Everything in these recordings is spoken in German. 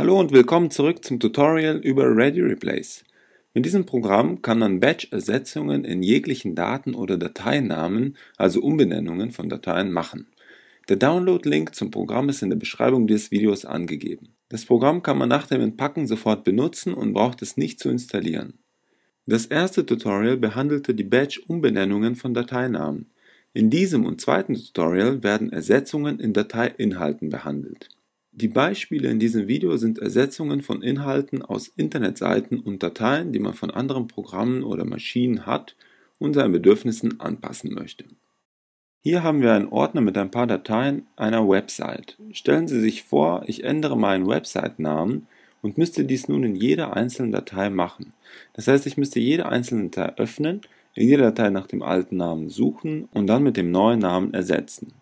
Hallo und willkommen zurück zum Tutorial über Ready Replace. Mit diesem Programm kann man Batch-Ersetzungen in jeglichen Daten- oder Dateinamen, also Umbenennungen von Dateien, machen. Der Download-Link zum Programm ist in der Beschreibung dieses Videos angegeben. Das Programm kann man nach dem Entpacken sofort benutzen und braucht es nicht zu installieren. Das erste Tutorial behandelte die Batch-Umbenennungen von Dateinamen. In diesem und zweiten Tutorial werden Ersetzungen in Dateiinhalten behandelt. Die Beispiele in diesem Video sind Ersetzungen von Inhalten aus Internetseiten und Dateien, die man von anderen Programmen oder Maschinen hat und seinen Bedürfnissen anpassen möchte. Hier haben wir einen Ordner mit ein paar Dateien einer Website. Stellen Sie sich vor, ich ändere meinen Website-Namen und müsste dies nun in jeder einzelnen Datei machen. Das heißt, ich müsste jede einzelne Datei öffnen, in jeder Datei nach dem alten Namen suchen und dann mit dem neuen Namen ersetzen.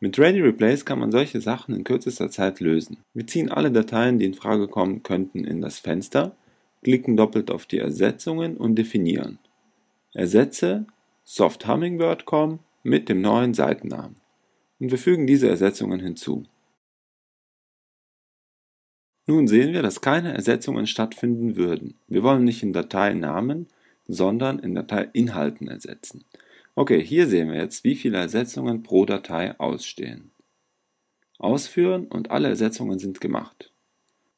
Mit Ready Replace kann man solche Sachen in kürzester Zeit lösen. Wir ziehen alle Dateien, die in Frage kommen könnten, in das Fenster, klicken doppelt auf die Ersetzungen und definieren. Ersetze softHummingbird.com mit dem neuen Seitennamen und wir fügen diese Ersetzungen hinzu. Nun sehen wir, dass keine Ersetzungen stattfinden würden. Wir wollen nicht in Dateinamen, sondern in Dateinhalten ersetzen. Okay, hier sehen wir jetzt, wie viele Ersetzungen pro Datei ausstehen. Ausführen und alle Ersetzungen sind gemacht.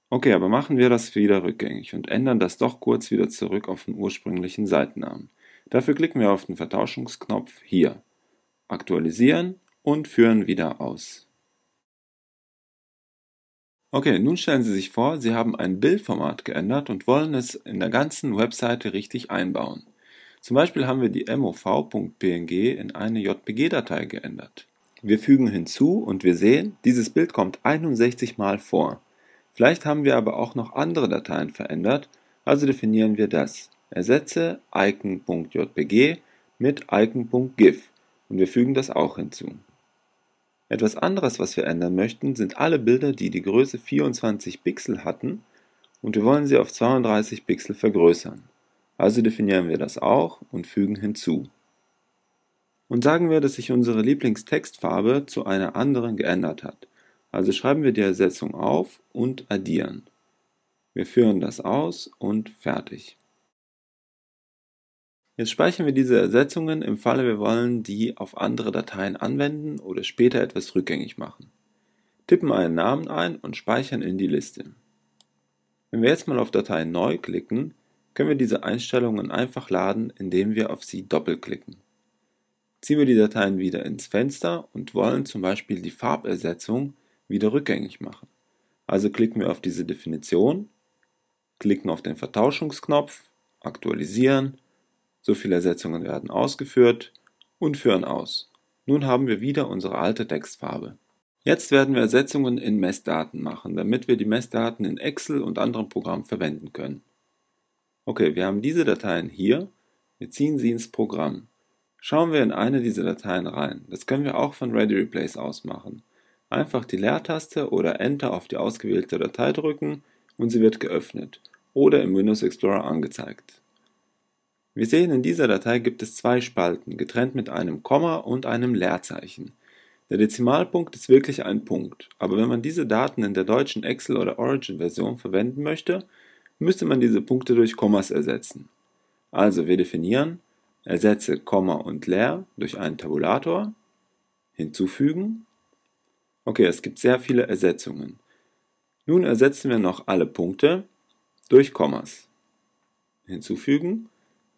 Okay, aber machen wir das wieder rückgängig und ändern das doch kurz wieder zurück auf den ursprünglichen Seitennamen. Dafür klicken wir auf den Vertauschungsknopf hier, aktualisieren und führen wieder aus. Okay, nun stellen Sie sich vor, Sie haben ein Bildformat geändert und wollen es in der ganzen Webseite richtig einbauen. Zum Beispiel haben wir die mov.png in eine JPG-Datei geändert. Wir fügen hinzu und wir sehen, dieses Bild kommt 61 Mal vor. Vielleicht haben wir aber auch noch andere Dateien verändert, also definieren wir das. Ersetze icon.jpg mit icon.gif und wir fügen das auch hinzu. Etwas anderes, was wir ändern möchten, sind alle Bilder, die die Größe 24 Pixel hatten und wir wollen sie auf 32 Pixel vergrößern. Also definieren wir das auch und fügen hinzu. Und sagen wir, dass sich unsere Lieblingstextfarbe zu einer anderen geändert hat. Also schreiben wir die Ersetzung auf und addieren. Wir führen das aus und fertig. Jetzt speichern wir diese Ersetzungen im Falle, wir wollen die auf andere Dateien anwenden oder später etwas rückgängig machen. Tippen einen Namen ein und speichern in die Liste. Wenn wir jetzt mal auf Datei neu klicken, können wir diese Einstellungen einfach laden, indem wir auf sie doppelklicken. Ziehen wir die Dateien wieder ins Fenster und wollen zum Beispiel die Farbersetzung wieder rückgängig machen. Also klicken wir auf diese Definition, klicken auf den Vertauschungsknopf, aktualisieren, so viele Ersetzungen werden ausgeführt und führen aus. Nun haben wir wieder unsere alte Textfarbe. Jetzt werden wir Ersetzungen in Messdaten machen, damit wir die Messdaten in Excel und anderen Programmen verwenden können. Okay, wir haben diese Dateien hier. Wir ziehen sie ins Programm. Schauen wir in eine dieser Dateien rein. Das können wir auch von Ready Replace aus machen. Einfach die Leertaste oder Enter auf die ausgewählte Datei drücken und sie wird geöffnet oder im Windows Explorer angezeigt. Wir sehen, in dieser Datei gibt es zwei Spalten, getrennt mit einem Komma und einem Leerzeichen. Der Dezimalpunkt ist wirklich ein Punkt, aber wenn man diese Daten in der deutschen Excel- oder Origin-Version verwenden möchte, müsste man diese Punkte durch Kommas ersetzen. Also wir definieren, ersetze Komma und leer durch einen Tabulator, hinzufügen. Okay, es gibt sehr viele Ersetzungen. Nun ersetzen wir noch alle Punkte durch Kommas. Hinzufügen.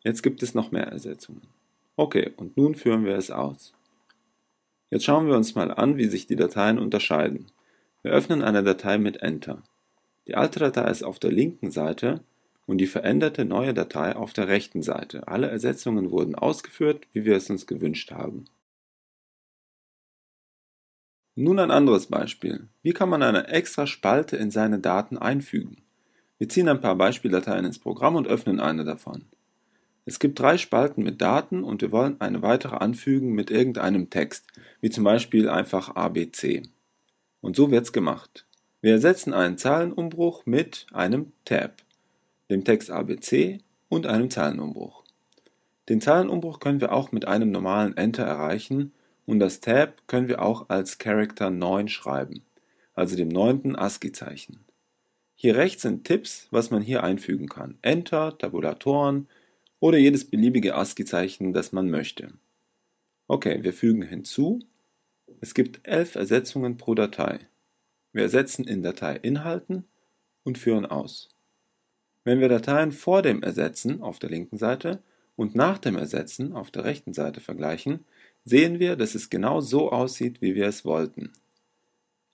Jetzt gibt es noch mehr Ersetzungen. Okay, und nun führen wir es aus. Jetzt schauen wir uns mal an, wie sich die Dateien unterscheiden. Wir öffnen eine Datei mit Enter. Die alte Datei ist auf der linken Seite und die veränderte neue Datei auf der rechten Seite. Alle Ersetzungen wurden ausgeführt, wie wir es uns gewünscht haben. Nun ein anderes Beispiel. Wie kann man eine extra Spalte in seine Daten einfügen? Wir ziehen ein paar Beispieldateien ins Programm und öffnen eine davon. Es gibt drei Spalten mit Daten und wir wollen eine weitere anfügen mit irgendeinem Text, wie zum Beispiel einfach ABC. Und so wird's gemacht. Wir ersetzen einen Zahlenumbruch mit einem Tab, dem Text ABC und einem Zahlenumbruch. Den Zahlenumbruch können wir auch mit einem normalen Enter erreichen und das Tab können wir auch als Character 9 schreiben, also dem neunten ASCII-Zeichen. Hier rechts sind Tipps, was man hier einfügen kann. Enter, Tabulatoren oder jedes beliebige ASCII-Zeichen, das man möchte. Okay, wir fügen hinzu. Es gibt elf Ersetzungen pro Datei. Wir ersetzen in Datei Inhalten und führen aus. Wenn wir Dateien vor dem Ersetzen auf der linken Seite und nach dem Ersetzen auf der rechten Seite vergleichen, sehen wir, dass es genau so aussieht, wie wir es wollten.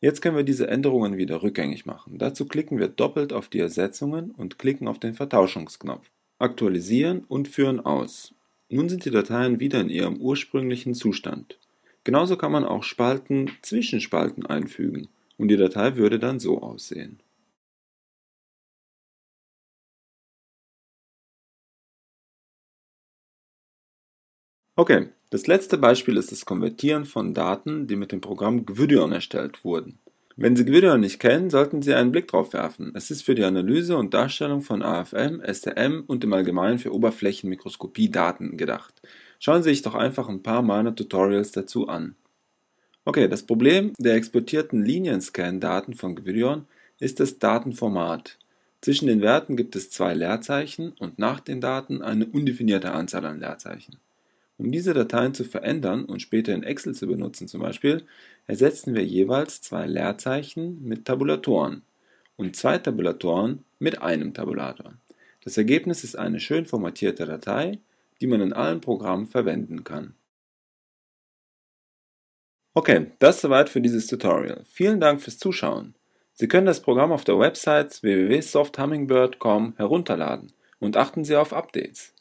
Jetzt können wir diese Änderungen wieder rückgängig machen. Dazu klicken wir doppelt auf die Ersetzungen und klicken auf den Vertauschungsknopf. Aktualisieren und führen aus. Nun sind die Dateien wieder in ihrem ursprünglichen Zustand. Genauso kann man auch Spalten zwischen Spalten einfügen und die Datei würde dann so aussehen. Okay, das letzte Beispiel ist das Konvertieren von Daten, die mit dem Programm Gwydion erstellt wurden. Wenn Sie Gwydion nicht kennen, sollten Sie einen Blick drauf werfen. Es ist für die Analyse und Darstellung von AFM, STM und im Allgemeinen für Oberflächenmikroskopie Daten gedacht. Schauen Sie sich doch einfach ein paar meiner Tutorials dazu an. Okay, das Problem der exportierten Linienscan-Daten von Gvirion ist das Datenformat. Zwischen den Werten gibt es zwei Leerzeichen und nach den Daten eine undefinierte Anzahl an Leerzeichen. Um diese Dateien zu verändern und später in Excel zu benutzen zum Beispiel, ersetzen wir jeweils zwei Leerzeichen mit Tabulatoren und zwei Tabulatoren mit einem Tabulator. Das Ergebnis ist eine schön formatierte Datei, die man in allen Programmen verwenden kann. Okay, das soweit für dieses Tutorial. Vielen Dank fürs Zuschauen. Sie können das Programm auf der Website www.softhummingbird.com herunterladen und achten Sie auf Updates.